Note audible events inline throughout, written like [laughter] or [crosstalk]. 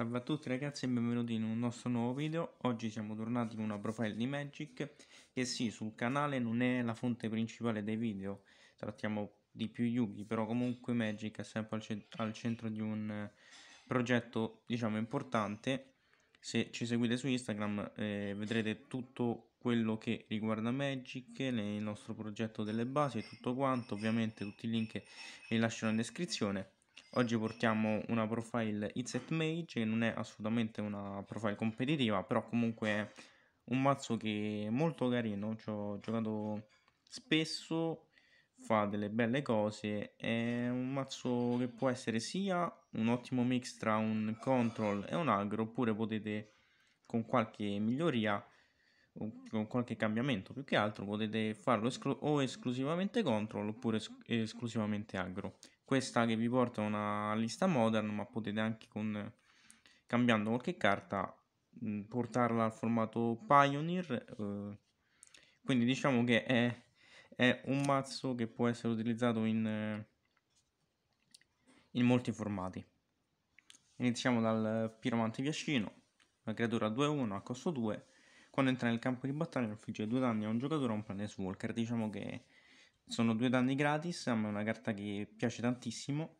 Salve a tutti ragazzi e benvenuti in un nostro nuovo video Oggi siamo tornati in una profile di Magic Che sì, sul canale non è la fonte principale dei video Trattiamo di più Yugi Però comunque Magic è sempre al, ce al centro di un eh, progetto diciamo importante Se ci seguite su Instagram eh, vedrete tutto quello che riguarda Magic Il nostro progetto delle basi e tutto quanto Ovviamente tutti i link li lascerò in descrizione Oggi portiamo una profile Izzet Mage che non è assolutamente una profile competitiva, però comunque è un mazzo che è molto carino, ci ho giocato spesso, fa delle belle cose, è un mazzo che può essere sia un ottimo mix tra un control e un aggro, oppure potete con qualche miglioria con qualche cambiamento più che altro potete farlo esclu- o esclusivamente control oppure esc- esclusivamente aggro questa che vi porta una lista modern ma potete anche con, cambiando qualche carta mm, portarla al formato Pioneer eh, quindi diciamo che è, è, un mazzo che può essere utilizzato in, eh, in molti formati iniziamo dal Piromante Piacino una creatura 2-1 a costo 2 quando entra nel campo di battaglia infligge 2 danni a un giocatore o a un planeswalker diciamo che sono due danni gratis, ma è una carta che piace tantissimo.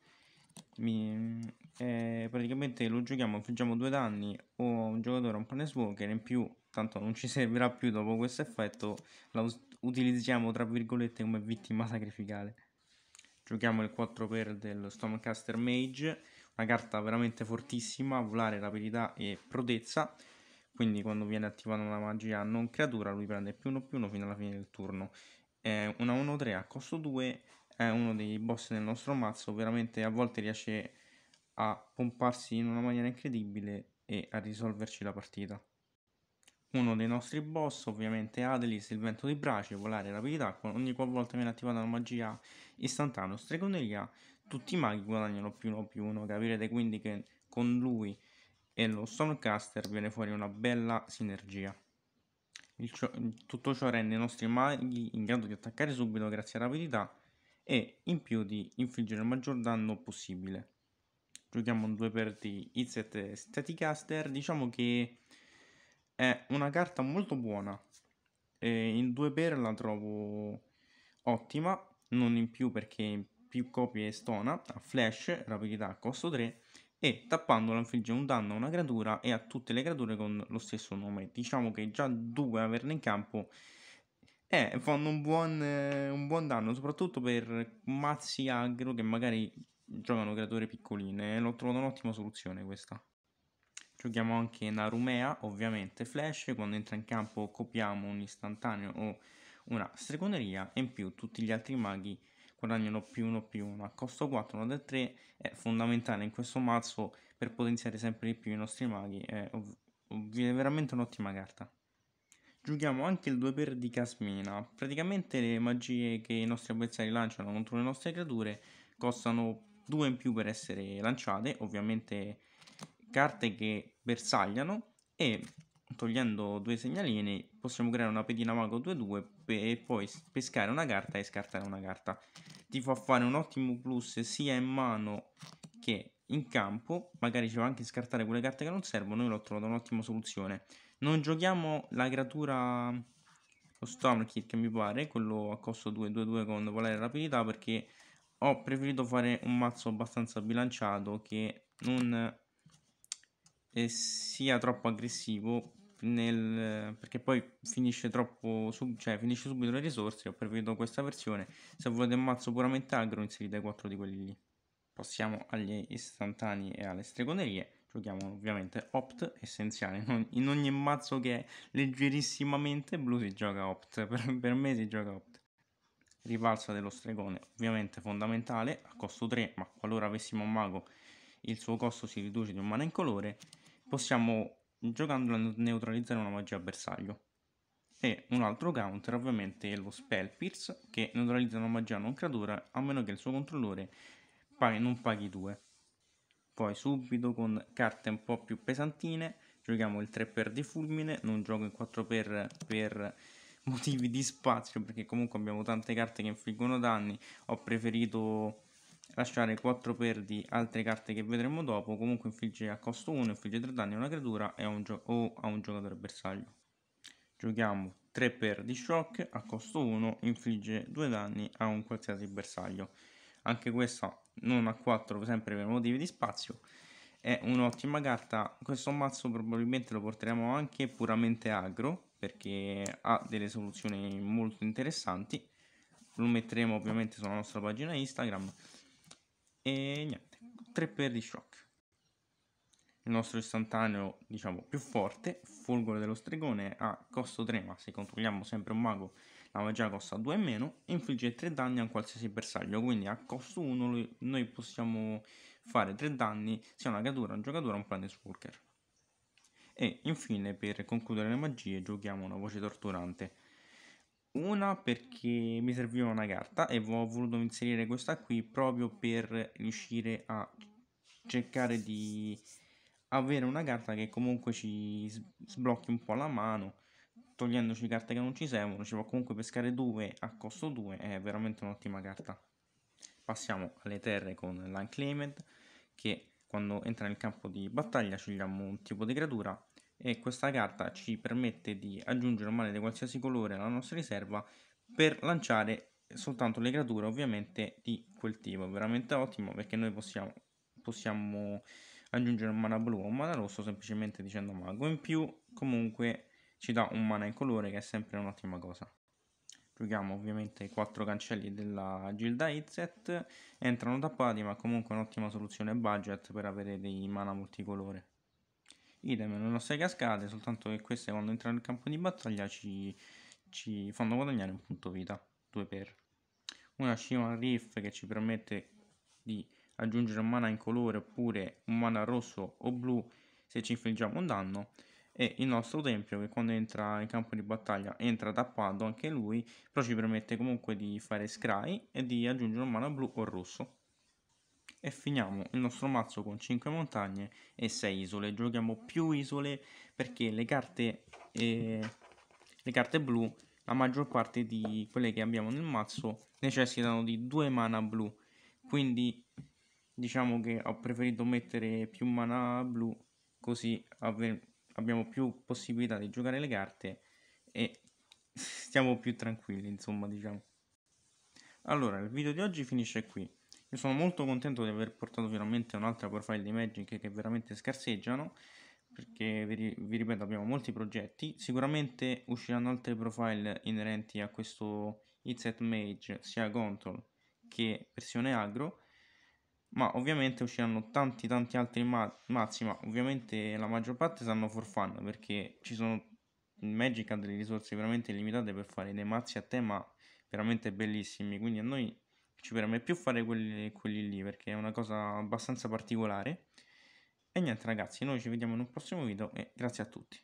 Mi, eh, praticamente lo giochiamo, infliggiamo due danni o un giocatore a un planeswalker in più, tanto non ci [laughs] servirà più dopo questo effetto, la us- utilizziamo tra virgolette come vittima sacrificale. Giochiamo il 4 per del Stormcaster Mage, una carta veramente fortissima, volare, rapidità e prodezza. quindi quando viene attivata una magia non creatura lui prende più uno più uno fino alla fine del turno eh, una 1-3 a costo 2 è uno dei boss del nostro mazzo, veramente a volte riesce a pomparsi in una maniera incredibile e a risolverci la partita. Uno dei nostri boss ovviamente è Adelis, il vento di brace, volare rapidità, ogni qualvolta viene attivata una magia istantanea o stregoneria, tutti i maghi guadagnano più uno più uno, capirete quindi che con lui e lo Stormcaster viene fuori una bella sinergia. Ciò, mm, tutto ciò rende i nostri maghi in grado di attaccare subito grazie a rapidità e in più di infliggere il maggior danno possibile. Giochiamo un 2 per di Izzet Staticaster, diciamo che è una carta molto buona. E in 2 per la trovo ottima, non in più perché in più copie stona, a flash, rapidità, costo 3 e tappandola infligge un danno a una creatura e a tutte le creature con lo stesso nome. Diciamo che già due averne in campo eh, fanno un buon, eh, un buon danno, soprattutto per mazzi agro che magari giocano creature piccoline. Eh, l'ho trovata un'ottima soluzione questa. Giochiamo anche Narumea, ovviamente Flash, quando entra in campo copiamo un istantaneo o una stregoneria e in più tutti gli altri maghi guadagnano più uno più uno a costo 4 uno del 3 è fondamentale in questo mazzo per potenziare sempre di più i nostri maghi è, ov- ov- veramente un'ottima carta Giochiamo anche il 2 per di Casmina. Praticamente le magie che i nostri avversari lanciano contro le nostre creature costano 2 in più per essere lanciate, ovviamente carte che bersagliano e togliendo due segnalini possiamo creare una pedina mago 2-2 e poi pescare una carta e scartare una carta. Ti fa fare un ottimo plus sia in mano che in campo. Magari ci va anche scartare quelle carte che non servono. Noi l'ho trovato un'ottima soluzione. Non giochiamo la creatura, lo Storm Kit che mi pare, quello a costo 2-2-2 con volare rapidità perché ho preferito fare un mazzo abbastanza bilanciato che non eh, sia troppo aggressivo nel, perché poi finisce troppo sub, cioè finisce subito le risorse ho preferito questa versione se volete un mazzo puramente aggro, inserite 4 di quelli lì passiamo agli istantanei e alle stregonerie giochiamo ovviamente opt essenziale in ogni mazzo che è leggerissimamente blu si gioca opt [laughs] per, per me si gioca opt rivalsa dello stregone ovviamente fondamentale a costo 3 ma qualora avessimo un mago il suo costo si riduce di un mana in colore possiamo a neutralizzare una magia bersaglio. E un altro counter ovviamente è lo Spell Pierce che neutralizza una magia non creatura a meno che il suo controllore paghi, non paghi 2. Poi subito con carte un po' più pesantine giochiamo il 3x di fulmine, non gioco il 4x per [laughs] motivi di spazio perché comunque abbiamo tante carte che infliggono danni, ho preferito lasciare 4 per di altre carte che vedremo dopo, comunque infligge a costo 1, infligge 3 danni a una creatura a un o a un giocatore bersaglio. Giochiamo 3 per di shock a costo 1, infligge 2 danni a un qualsiasi bersaglio. Anche questa non a 4 sempre per motivi di spazio, è un'ottima carta. Questo mazzo probabilmente lo porteremo anche puramente agro perché ha delle soluzioni molto interessanti. Lo metteremo ovviamente sulla nostra pagina Instagram. E niente, 3 per di shock. Il nostro istantaneo, diciamo, più forte, Folgore dello Stregone, ha costo 3, ma se controlliamo sempre un mago, la magia costa 2 e meno, e infligge 3 danni a qualsiasi bersaglio, quindi a costo 1 noi possiamo fare 3 danni sia una creatura, un giocatore o un planeswalker. E infine, per concludere le magie, giochiamo una voce torturante una perché mi serviva una carta e ho voluto inserire questa qui proprio per riuscire a cercare di avere una carta che comunque ci sblocchi un po' la mano togliendoci carte che non ci servono ci può comunque pescare due a costo 2 è veramente un'ottima carta passiamo alle terre con l'unclaimed che quando entra nel campo di battaglia scegliamo un tipo di creatura e questa carta ci permette di aggiungere un mana di qualsiasi colore alla nostra riserva per lanciare soltanto le creature ovviamente di quel tipo veramente ottimo perché noi possiamo, possiamo aggiungere un mana blu o un mana rosso semplicemente dicendo mago in più comunque ci dà un mana in colore che è sempre un'ottima cosa giochiamo ovviamente i quattro cancelli della Gilda Izzet entrano tappati ma comunque un'ottima soluzione budget per avere dei mana multicolore idem le nostre cascate, soltanto che queste quando entrano in campo di battaglia ci, ci fanno guadagnare un punto vita, 2 per. Una Shivan Reef che ci permette di aggiungere un mana in colore oppure un mana rosso o blu se ci infliggiamo un danno e il nostro tempio che quando entra in campo di battaglia entra tappato anche lui però ci permette comunque di fare scry e di aggiungere un mana blu o rosso e finiamo il nostro mazzo con 5 montagne e 6 isole. Giochiamo più isole perché le carte, eh, le carte blu, la maggior parte di quelle che abbiamo nel mazzo, necessitano di 2 mana blu. Quindi diciamo che ho preferito mettere più mana blu così abbiamo più possibilità di giocare le carte e stiamo più tranquilli insomma diciamo. Allora, il video di oggi finisce qui. Mi sono molto contento di aver portato finalmente un'altra profile di Magic che veramente scarseggiano, perché vi, vi ripeto abbiamo molti progetti, sicuramente usciranno altre profile inerenti a questo It's at Mage, sia Control che versione agro, ma ovviamente usciranno tanti tanti altri ma- mazzi, ma ovviamente la maggior parte saranno for fun, perché ci sono Magic ha delle risorse veramente limitate per fare dei mazzi a tema veramente bellissimi, quindi a noi ci preme più fare quelli, quelli lì perché è una cosa abbastanza particolare. E niente ragazzi, noi ci vediamo in un prossimo video e grazie a tutti.